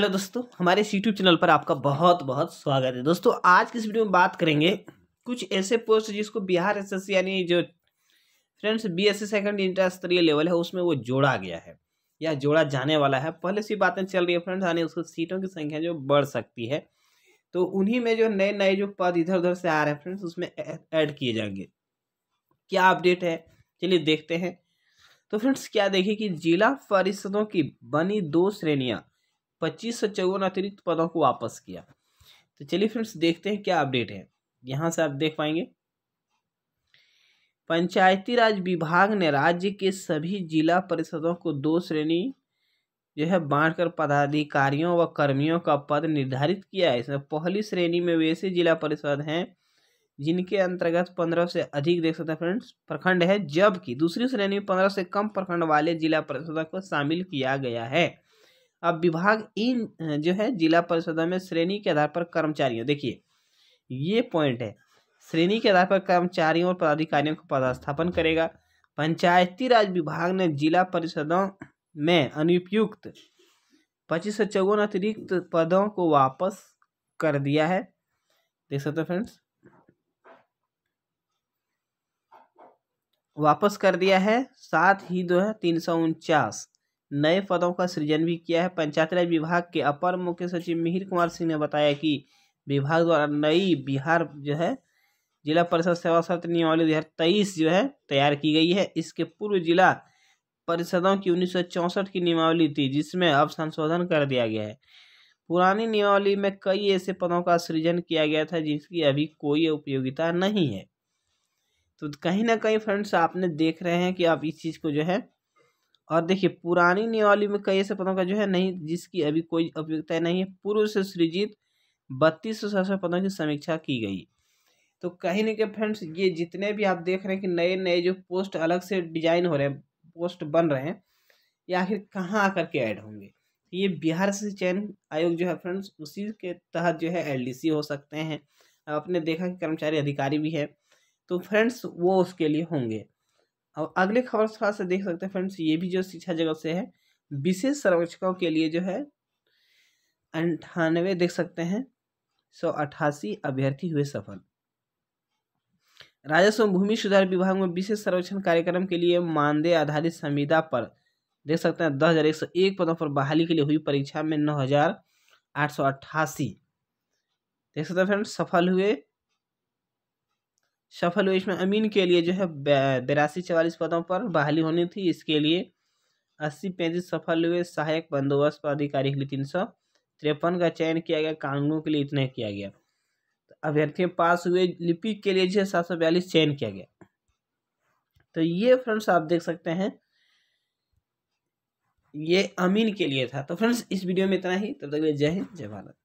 hello दोस्तों हमारे इस यूट्यूब चैनल पर आपका बहुत बहुत स्वागत है दोस्तों आज की इस वीडियो में बात करेंगे कुछ ऐसे पोस्ट जिसको बिहार एस यानी जो friends B S second inter स्तरीय लेवल है उसमें वो जोड़ा गया है या जोड़ा जाने वाला है पहले से बातें चल रही है फ्रेंड्स यानी उसको सीटों की संख्या जो बढ़ सकती है तो उन्हीं में जो नए नए जो पद इधर उधर से आ रहे हैं फ्रेंड्स उसमें ऐड किए जाएंगे क्या अपडेट है चलिए देखते हैं तो फ्रेंड्स क्या देखिए कि जिला परिषदों की बनी दो श्रेणियाँ पच्चीस से चौवन अतिरिक्त पदों को वापस किया तो चलिए फ्रेंड्स देखते हैं क्या अपडेट है यहाँ से आप देख पाएंगे पंचायती राज विभाग ने राज्य के सभी जिला परिषदों को दो श्रेणी जो है बांटकर पदाधिकारियों व कर्मियों का पद निर्धारित किया है इसमें पहली श्रेणी में वैसे जिला परिषद हैं जिनके अंतर्गत पंद्रह से अधिक देख सकते हैं फ्रेंड्स प्रखंड है जबकि दूसरी श्रेणी में पंद्रह से कम प्रखंड वाले जिला परिषदों को शामिल किया गया है अब विभाग इन जो है जिला परिषदों में श्रेणी के आधार पर कर्मचारियों देखिए ये पॉइंट है श्रेणी के आधार पर कर्मचारियों और पदाधिकारियों को पदस्थापन करेगा पंचायती राज विभाग ने जिला परिषदों में अनुपयुक्त पच्चीस सौ चौवन अतिरिक्त पदों को वापस कर दिया है देख सकते हो फ्रेंड्स वापस कर दिया है साथ ही जो है तीन सौ उनचास नए पदों का सृजन भी किया है पंचायत राज विभाग के अपर मुख्य सचिव मिहिर कुमार सिंह ने बताया कि विभाग द्वारा नई बिहार जो है जिला परिषद सेवा सत्र नियमावली दो हज़ार तेईस जो है तैयार की गई है इसके पूर्व जिला परिषदों की उन्नीस सौ चौंसठ की नियमावली थी जिसमें अब संशोधन कर दिया गया है पुरानी नियमावली में कई ऐसे पदों का सृजन किया गया था जिसकी अभी कोई उपयोगिता नहीं है तो कहीं ना कहीं फ्रेंड्स आपने देख रहे हैं कि आप इस चीज़ को जो है और देखिए पुरानी नियमावली में कई ऐसे पदों का जो है नहीं जिसकी अभी कोई उपयोगता नहीं है पूर्व से सृजित बत्तीस सौ पदों की समीक्षा की गई तो कहीं ना कहीं फ्रेंड्स ये जितने भी आप देख रहे हैं कि नए नए जो पोस्ट अलग से डिजाइन हो रहे हैं पोस्ट बन रहे हैं ये आखिर कहाँ आकर के ऐड होंगे तो ये बिहार से चयन आयोग जो है फ्रेंड्स उसी के तहत जो है एलडीसी हो सकते हैं आपने देखा कि कर्मचारी अधिकारी भी है तो फ्रेंड्स वो उसके लिए होंगे अब अगले खबर थोड़ा सा देख सकते हैं फ्रेंड्स ये भी जो शिक्षा जगत से है विशेष संरक्षकों के लिए जो है अंठानवे देख सकते हैं सौ अट्ठासी अभ्यर्थी हुए सफल राजस्व भूमि सुधार विभाग में विशेष सर्वेक्षण कार्यक्रम के लिए मानदेय आधारित संविदा पर देख सकते हैं दस हजार एक सौ एक पदों पर बहाली के लिए हुई परीक्षा में नौ हजार आठ सौ अट्ठासी देख सकते हैं फ्रेंड्स सफल हुए सफल हुए इसमें अमीन के लिए जो है बिरासी चवालीस पदों पर बहाली होनी थी इसके लिए अस्सी पैंतीस सफल हुए सहायक बंदोबस्त अधिकारी के लिए तीन सौ तिरपन का चयन किया गया कानूनों के लिए इतना किया गया तो अभ्यर्थी पास हुए लिपिक के लिए जो है सात सौ बयालीस चयन किया गया तो ये फ्रेंड्स आप देख सकते हैं ये अमीन के लिए था तो फ्रेंड्स इस वीडियो में इतना ही तब तक जय हिंद जय भारत